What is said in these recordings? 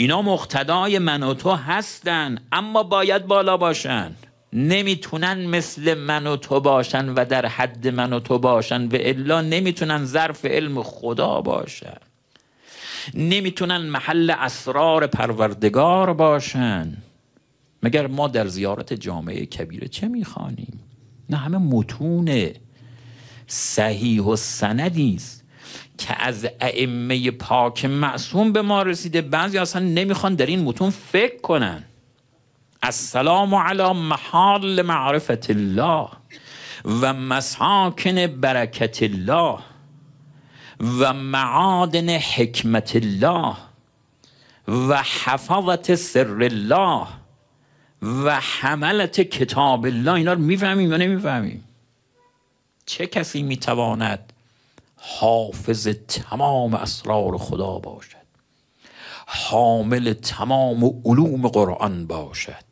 اینا مقتدای من و تو هستن اما باید بالا باشن نمیتونن مثل من و تو باشن و در حد من و تو باشن و الا نمیتونن ظرف علم خدا باشن نمیتونن محل اسرار پروردگار باشن مگر ما در زیارت جامعه کبیره چه میخوانیم نه همه متونه صحیح و سندی است که از ائمه پاک معصوم به ما رسیده بعضی اصلا نمیخوان در این متون فکر کنن السلام علی محال معرفت الله و مساکن برکت الله و معادن حکمت الله و حفاظت سر الله و حملت کتاب الله اینا رو میفهمیم یا نمیفهمیم چه کسی میتواند حافظ تمام اسرار خدا باشد حامل تمام علوم قرآن باشد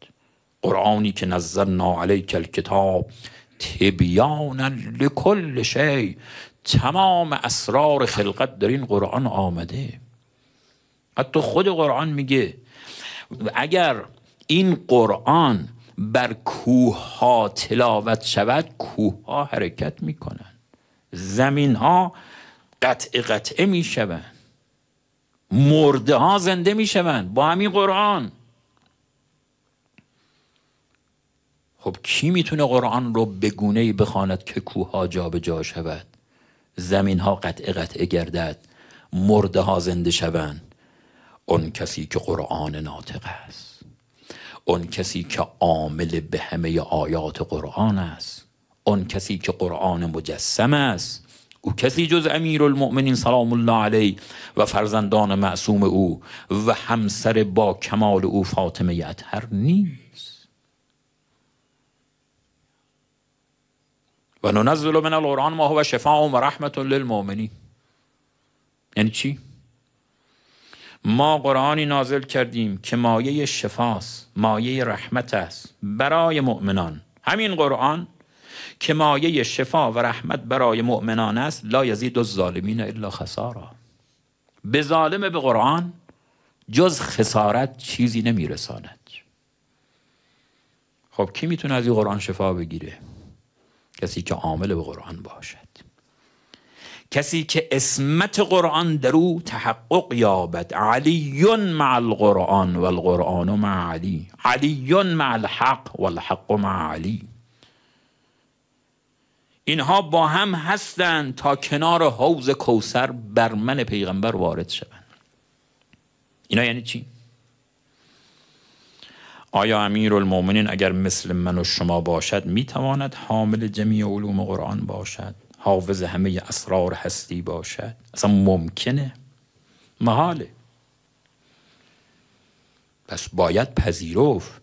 قرآنی که نزلنا علیک الکتاب تبیانا لکل شی تمام اسرار خلقت در این قرآن آمده حتی خود قرآن میگه اگر این قرآن بر کوه ها تلاوت شود کوه ها حرکت میکنن زمین ها قطع قطعه می شوند مرده ها زنده می شوند با همین قرآن خب کی میتونه قرآن رو به گونه ای بخواند که کوه ها جابجا شود زمین ها قطعه قطع گردد مرده ها زنده شوند اون کسی که قرآن ناطق است اون کسی که عامل به همه آیات قرآن است اون کسی که قرآن مجسم است او کسی جز امیر المؤمنین سلام الله علیه و فرزندان معصوم او و همسر با کمال او فاطمه اطهر نیست و ننزل من القرآن ما هو شفاء و رحمت للمؤمنین یعنی چی؟ ما قرآنی نازل کردیم که مایه شفاست مایه رحمت است برای مؤمنان همین قرآن که مایه شفا و رحمت برای مؤمنان است لا یزید الظالمین الا خسارا به ظالم به قرآن جز خسارت چیزی نمیرساند خب کی میتونه از این قرآن شفا بگیره کسی که عامل به قرآن باشد کسی که اسمت قرآن در او تحقق یابد علی مع القرآن والقرآن مع علی علی مع الحق والحق مع علی اینها با هم هستند تا کنار حوز کوسر بر من پیغمبر وارد شوند اینا یعنی چی؟ آیا امیر المومنین اگر مثل من و شما باشد میتواند حامل جمیع علوم قرآن باشد حافظ همه اسرار هستی باشد اصلا ممکنه محاله پس باید پذیرفت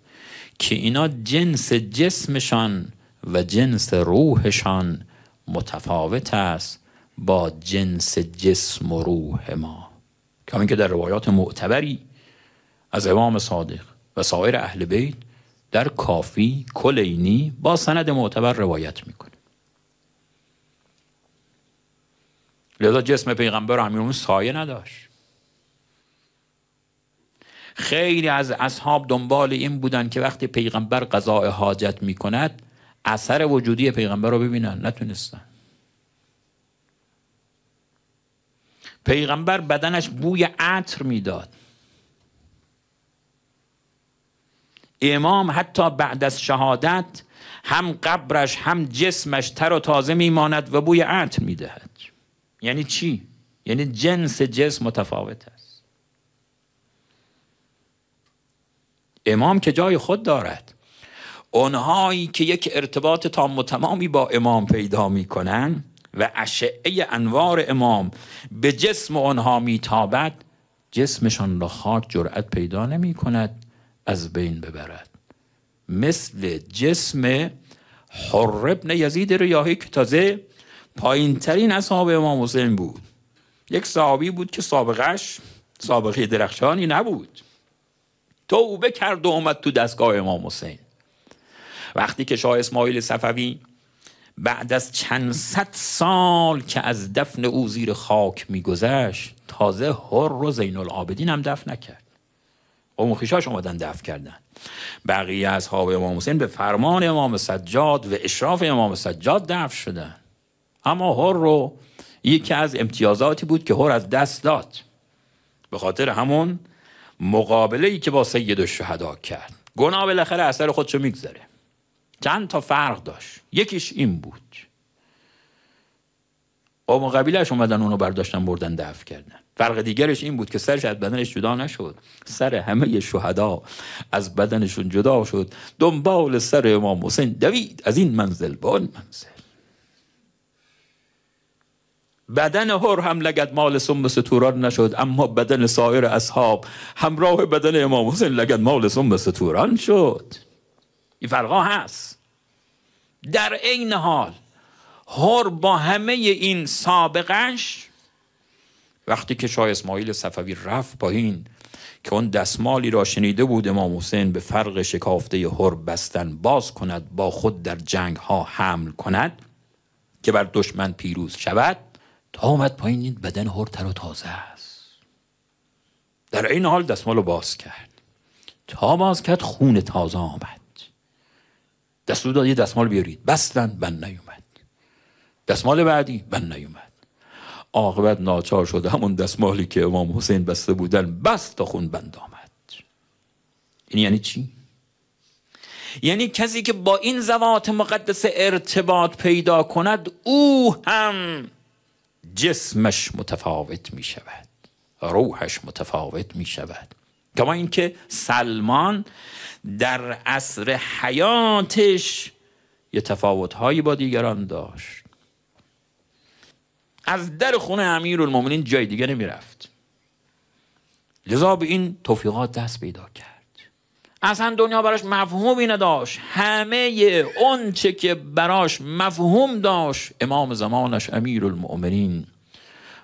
که اینا جنس جسمشان و جنس روحشان متفاوت است با جنس جسم و روح ما کما که در روایات معتبری از امام صادق و سایر اهل بیت در کافی کلینی با سند معتبر روایت میکنه لذا جسم پیغمبر امیرون سایه نداشت خیلی از اصحاب دنبال این بودن که وقتی پیغمبر قضاء حاجت میکند اثر وجودی پیغمبر رو ببینن نتونستن پیغمبر بدنش بوی عطر میداد امام حتی بعد از شهادت هم قبرش هم جسمش تر و تازه میماند و بوی عطر میدهد یعنی چی؟ یعنی جنس جسم متفاوت است امام که جای خود دارد اونهایی که یک ارتباط تام و تمامی با امام پیدا میکنن و اشعه انوار امام به جسم آنها میتابد جسمشان را خاک جرأت پیدا نمی کند از بین ببرد مثل جسم حر ابن یزید ریاهی که تازه پایین ترین اصحاب امام حسین بود یک صحابی بود که سابقش سابقه درخشانی نبود توبه کرد و اومد تو دستگاه امام حسین وقتی که شاه اسماعیل صفوی بعد از چند صد سال که از دفن او زیر خاک میگذشت تازه هر رو زین العابدین هم دفن نکرد قوم خیشاش آمدن دفن کردن بقیه اصحاب امام حسین به فرمان امام سجاد و اشراف امام سجاد دفن شدن اما هر رو یکی از امتیازاتی بود که هر از دست داد به خاطر همون مقابله ای که با سید الشهدا کرد گناه بالاخره اثر خودشو میگذاره چند تا فرق داشت یکیش این بود قوم و قبیلهش اومدن اونو برداشتن بردن دفع کردن فرق دیگرش این بود که سرش از بدنش جدا نشد سر همه شهدا از بدنشون جدا شد دنبال سر امام حسین دوید از این منزل به آن منزل بدن هر هم لگد مال سمس توران نشد اما بدن سایر اصحاب همراه بدن امام حسین لگد مال سمس توران شد این فرقا هست در عین حال هر با همه این سابقش وقتی که شاه اسماعیل صفوی رفت این که اون دستمالی را شنیده بود امام حسین به فرق شکافته هر بستن باز کند با خود در جنگ ها حمل کند که بر دشمن پیروز شود تا آمد پایین این بدن هر تر و تازه است در این حال دستمال رو باز کرد تا باز کرد خون تازه آمد دستور داد یه دستمال بیارید بستن بند نیومد دستمال بعدی بن نیومد عاقبت ناچار شد همون دستمالی که امام حسین بسته بودن بست تا خون بند آمد این یعنی چی؟ یعنی کسی که با این زوات مقدس ارتباط پیدا کند او هم جسمش متفاوت می شود روحش متفاوت می شود کما اینکه سلمان در عصر حیاتش یه تفاوتهایی با دیگران داشت از در خونه امیر المومنین جای دیگه نمی رفت لذا به این توفیقات دست پیدا کرد اصلا دنیا براش مفهومی نداشت همه اون چه که براش مفهوم داشت امام زمانش امیر المومنین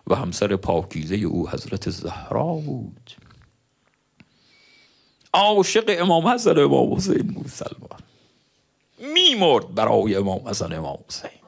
و همسر پاکیزه او حضرت زهرا بود عاشق امام حسن امام حسین بود سلمان میمرد برای امام حسن امام حسین